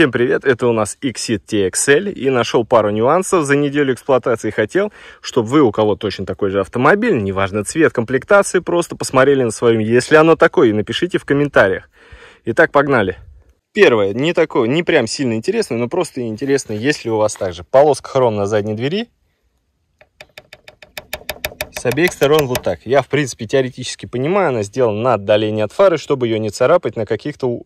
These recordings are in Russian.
Всем привет, это у нас Xit TXL и нашел пару нюансов за неделю эксплуатации. Хотел, чтобы вы, у кого точно такой же автомобиль, неважно цвет, комплектации, просто посмотрели на своем, если оно такое, и напишите в комментариях. Итак, погнали. Первое, не такое, не прям сильно интересное, но просто интересно, есть ли у вас также полоска хром на задней двери, с обеих сторон вот так. Я, в принципе, теоретически понимаю, она сделана на отдалении от фары, чтобы ее не царапать на каких-то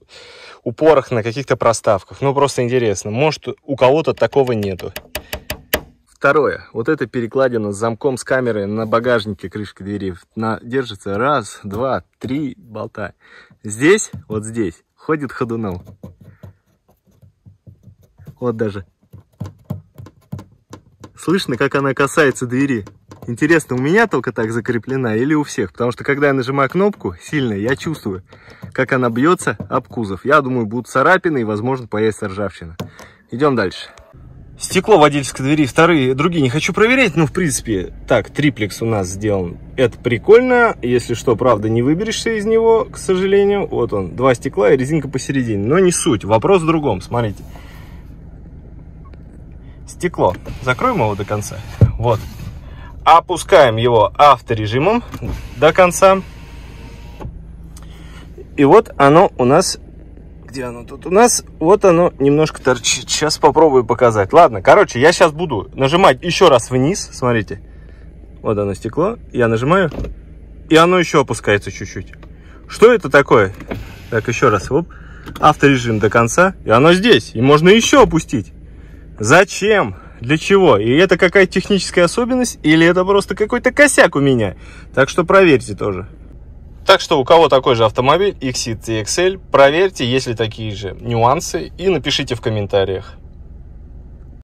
упорах, на каких-то проставках. Ну, просто интересно, может, у кого-то такого нету. Второе. Вот эта перекладина с замком с камеры на багажнике крышки двери на, держится раз, два, три болта. Здесь, вот здесь, ходит ходуном. Вот даже. Слышно, как она касается двери. Интересно, у меня только так закреплена или у всех? Потому что когда я нажимаю кнопку сильно, я чувствую, как она бьется об кузов. Я думаю, будут царапины и, возможно, появится ржавчина. Идем дальше. Стекло водительской двери, вторые, другие не хочу проверять, но в принципе, так, триплекс у нас сделан, это прикольно, если что, правда, не выберешься из него, к сожалению, вот он, два стекла и резинка посередине, но не суть, вопрос в другом, смотрите, стекло, закроем его до конца, вот, опускаем его авторежимом до конца. И вот оно у нас... Где оно тут у нас? Вот оно немножко торчит. Сейчас попробую показать. Ладно, короче, я сейчас буду нажимать еще раз вниз. Смотрите. Вот оно стекло. Я нажимаю. И оно еще опускается чуть-чуть. Что это такое? Так, еще раз. Оп. Авторежим до конца. И оно здесь. И можно еще опустить. Зачем? Для чего? И это какая-то техническая особенность, или это просто какой-то косяк у меня? Так что проверьте тоже. Так что у кого такой же автомобиль, XC TXL, проверьте, есть ли такие же нюансы и напишите в комментариях.